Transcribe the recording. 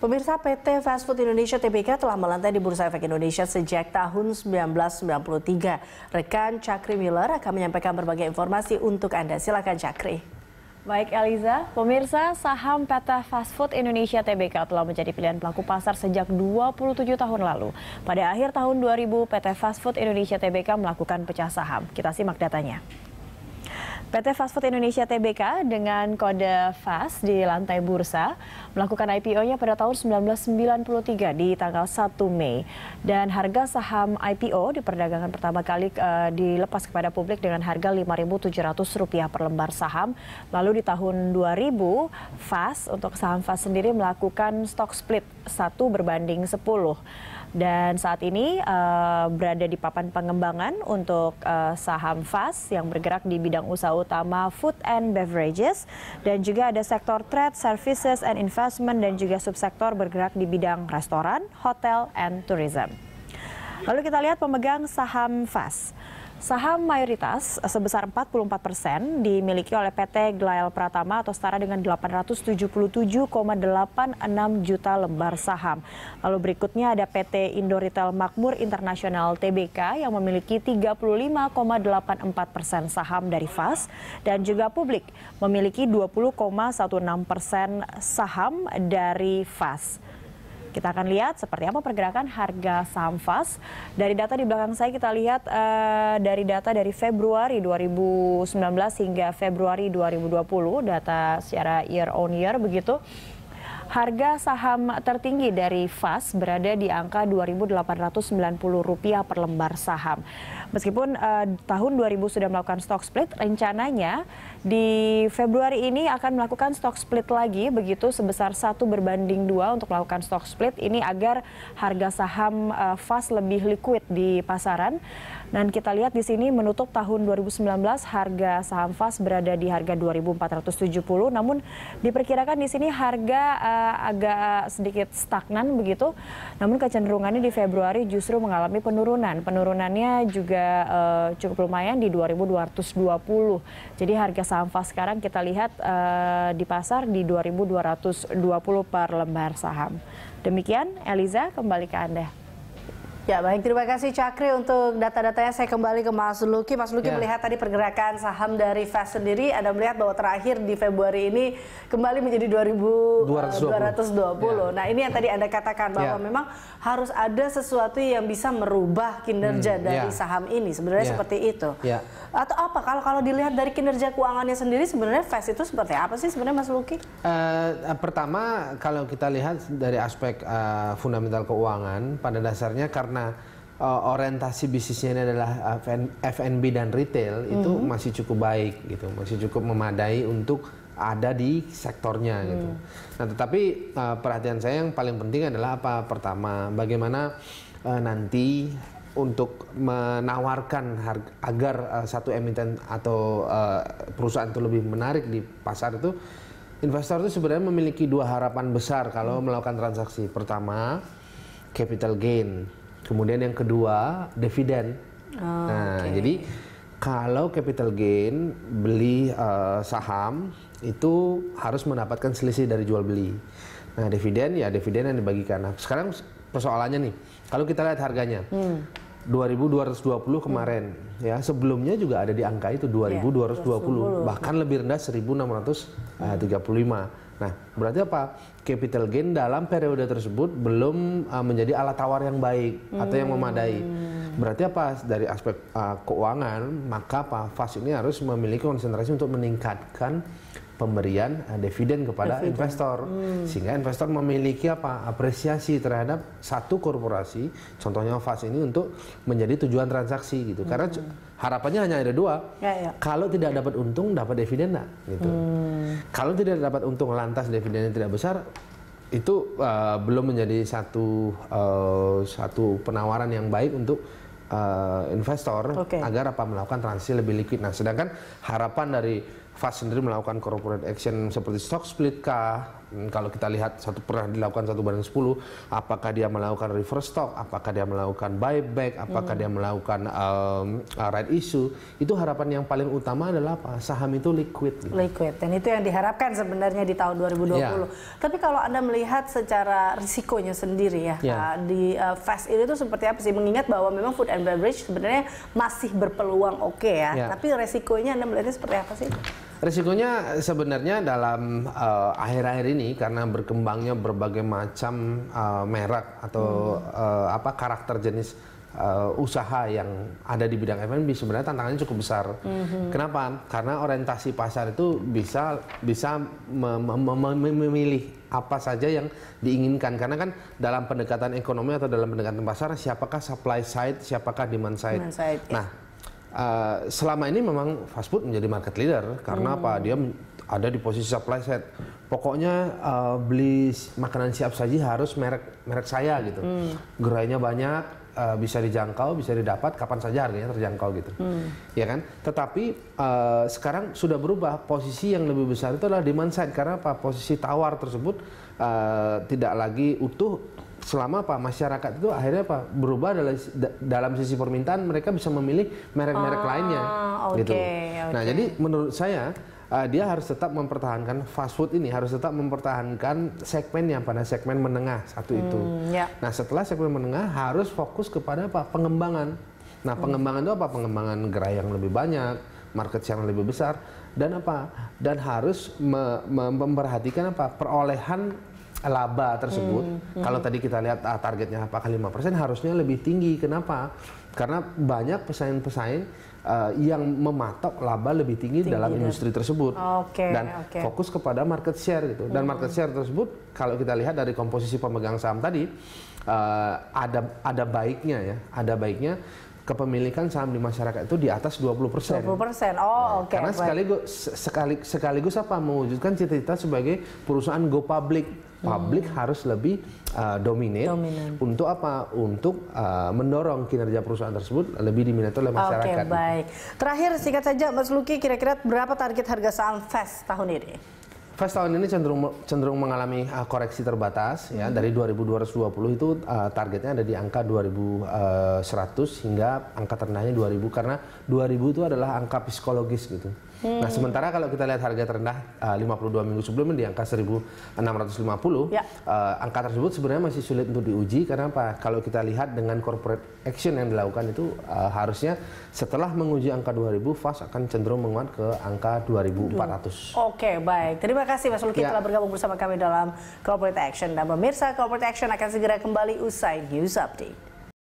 Pemirsa PT Fast Food Indonesia TBK telah melantai di Bursa Efek Indonesia sejak tahun 1993. Rekan Cakri Miller akan menyampaikan berbagai informasi untuk Anda. Silakan Cakri. Baik Eliza, pemirsa saham PT Fast Food Indonesia TBK telah menjadi pilihan pelaku pasar sejak 27 tahun lalu. Pada akhir tahun 2000, PT Fast Food Indonesia TBK melakukan pecah saham. Kita simak datanya. PT Fast Food Indonesia TBK dengan kode FAS di lantai bursa melakukan IPO-nya pada tahun 1993 di tanggal 1 Mei dan harga saham IPO di perdagangan pertama kali uh, dilepas kepada publik dengan harga Rp5.700 per lembar saham. Lalu di tahun 2000 FAS untuk saham FAS sendiri melakukan stock split 1 berbanding 10 dan saat ini uh, berada di papan pengembangan untuk uh, saham FAS yang bergerak di bidang usaha utama food and beverages dan juga ada sektor trade, services and investment dan juga subsektor bergerak di bidang restoran, hotel and tourism. Lalu kita lihat pemegang saham fast Saham mayoritas sebesar 44 persen dimiliki oleh PT Glail Pratama atau setara dengan 877,86 juta lembar saham. Lalu berikutnya ada PT Indo Retail Makmur Internasional TBK yang memiliki 35,84 persen saham dari FAS dan juga publik memiliki 20,16 persen saham dari FAS. Kita akan lihat seperti apa pergerakan harga saham FAS. Dari data di belakang saya kita lihat uh, dari data dari Februari 2019 hingga Februari 2020, data secara year on year begitu. Harga saham tertinggi dari FAS berada di angka Rp2.890 per lembar saham. Meskipun eh, tahun 2000 sudah melakukan stock split, rencananya di Februari ini akan melakukan stock split lagi begitu sebesar satu berbanding dua untuk melakukan stock split ini agar harga saham eh, FAS lebih liquid di pasaran. Dan kita lihat di sini menutup tahun 2019 harga saham FAS berada di harga 2.470 namun diperkirakan di sini harga eh, agak sedikit stagnan begitu. Namun kecenderungannya di Februari justru mengalami penurunan. Penurunannya juga uh, cukup lumayan di 2220. Jadi harga saham FAS sekarang kita lihat uh, di pasar di 2220 per lembar saham. Demikian Eliza kembali ke Anda. Ya baik, terima kasih Cakri untuk data-datanya. Saya kembali ke Mas Luki. Mas Luki ya. melihat tadi pergerakan saham dari Fast sendiri. Anda melihat bahwa terakhir di Februari ini kembali menjadi 2.220. Ya. Eh, nah ini yang tadi Anda katakan bahwa ya. memang harus ada sesuatu yang bisa merubah kinerja hmm, dari ya. saham ini. Sebenarnya ya. seperti itu. Ya. Atau apa? Kalau kalau dilihat dari kinerja keuangannya sendiri, sebenarnya Fast itu seperti apa sih sebenarnya Mas Luki? Uh, pertama kalau kita lihat dari aspek uh, fundamental keuangan, pada dasarnya karena karena uh, orientasi bisnisnya ini adalah eh, F&B dan retail mm-hmm. itu mhm. masih cukup baik gitu, masih cukup memadai untuk ada di sektornya mm. gitu. Nah, tetapi uh, perhatian saya yang paling penting adalah apa? Pertama, bagaimana uh, nanti untuk menawarkan harga, agar uh, satu emiten atau uh, perusahaan itu lebih menarik di pasar itu investor itu sebenarnya memiliki dua harapan besar kalau mhm. melakukan transaksi. Pertama, capital gain Kemudian yang kedua, dividen. Oh, nah, okay. jadi kalau capital gain beli uh, saham itu harus mendapatkan selisih dari jual beli. Nah, dividen ya dividen yang dibagikan. Nah, sekarang persoalannya nih, kalau kita lihat harganya. Hmm 2220 kemarin hmm. ya sebelumnya juga ada di angka itu 2220 ya, bahkan lebih rendah 1635 hmm. nah berarti apa capital gain dalam periode tersebut belum uh, menjadi alat tawar yang baik hmm. atau yang memadai hmm. berarti apa dari aspek uh, keuangan maka apa fas ini harus memiliki konsentrasi untuk meningkatkan pemberian eh, dividen kepada dividen. investor hmm. sehingga investor memiliki apa apresiasi terhadap satu korporasi contohnya Fast ini untuk menjadi tujuan transaksi gitu hmm. karena harapannya hanya ada dua ya, ya. kalau tidak dapat untung dapat dividen nah gitu hmm. kalau tidak dapat untung lantas dividennya tidak besar itu uh, belum menjadi satu uh, satu penawaran yang baik untuk uh, investor okay. agar apa melakukan transisi lebih liquid. Nah, sedangkan harapan dari Fast sendiri melakukan corporate action seperti stock split kah Hmm, kalau kita lihat satu pernah dilakukan satu banding 10 apakah dia melakukan reverse stock apakah dia melakukan buyback apakah hmm. dia melakukan um, uh, right issue itu harapan yang paling utama adalah apa saham itu liquid gitu. liquid dan itu yang diharapkan sebenarnya di tahun 2020 yeah. Iya. tapi kalau Anda melihat secara risikonya sendiri ya yeah. Uh, di uh, fast ini itu seperti apa sih mengingat bahwa memang food and beverage sebenarnya masih berpeluang oke okay ya yeah. tapi resikonya Anda melihatnya seperti apa sih Resikonya sebenarnya dalam eh, akhir-akhir uh, ini karena berkembangnya berbagai macam uh, merek atau hmm. uh, apa karakter jenis uh, usaha yang ada di bidang F&B sebenarnya tantangannya cukup besar. hmm Kenapa? Karena orientasi pasar itu bisa bisa memilih apa saja yang diinginkan. Karena kan dalam pendekatan ekonomi atau dalam pendekatan pasar siapakah supply side, siapakah demand side. Demand side. Ya. Nah, Eh, selama ini memang fast food menjadi market leader karena hmm. apa dia ada di posisi supply side pokoknya uh, beli makanan siap saji harus merek merek saya gitu hmm. gerainya banyak uh, bisa dijangkau bisa didapat kapan saja harganya terjangkau gitu hmm. ya kan tetapi uh, sekarang sudah berubah posisi yang lebih besar itu adalah demand side karena apa posisi tawar tersebut uh, tidak lagi utuh selama apa masyarakat itu akhirnya apa berubah dalam dalam sisi permintaan mereka bisa memilih merek-merek ah, lainnya okay, gitu. Okay. Nah, jadi menurut saya uh, dia harus tetap mempertahankan fast food ini harus tetap mempertahankan segmen yang pada segmen menengah satu hmm, itu. Ya. Nah, setelah segmen menengah harus fokus kepada apa? pengembangan. Nah, hmm. pengembangan hmm. itu apa? Pengembangan gerai yang lebih banyak, market yang lebih besar dan apa? Dan harus me me memperhatikan apa? perolehan laba tersebut. Hmm, hmm. Kalau tadi kita lihat ah, targetnya apakah lima persen harusnya lebih tinggi. Kenapa? Karena banyak pesaing-pesaing uh, yang mematok laba lebih tinggi, tinggi dalam industri tersebut. Okay, dan okay. fokus kepada market share gitu. Dan hmm. market share tersebut kalau kita lihat dari komposisi pemegang saham tadi uh, ada ada baiknya ya, ada baiknya kepemilikan saham di masyarakat itu di atas 20 persen. 20 persen, oh nah, oke. Okay. Karena sekaligus, sekaligus, sekaligus apa mewujudkan cita-cita sebagai perusahaan go public publik hmm. harus lebih uh, eh, dominan untuk apa untuk uh, mendorong kinerja perusahaan tersebut lebih diminati oleh masyarakat. Oke okay, baik. Terakhir singkat saja Mas Luki kira-kira berapa target harga saham Fast tahun ini? Fast tahun ini cenderung cenderung mengalami uh, koreksi terbatas ya hmm. dari 2220 itu uh, targetnya ada di angka 2100 uh, hingga angka terendahnya 2000 karena 2000 itu adalah angka psikologis gitu. Nah, hmm. Nah, sementara kalau kita lihat harga terendah eh, uh, 52 minggu sebelumnya di angka 1650, ya. uh, angka tersebut sebenarnya masih sulit untuk diuji karena apa? Kalau kita lihat dengan corporate action yang dilakukan itu uh, harusnya setelah menguji angka 2000, FAS akan cenderung menguat ke angka 2400. Oke, okay, baik. Terima kasih Mas Luki ya. telah bergabung bersama kami dalam corporate action dan pemirsa corporate action akan segera kembali usai news update.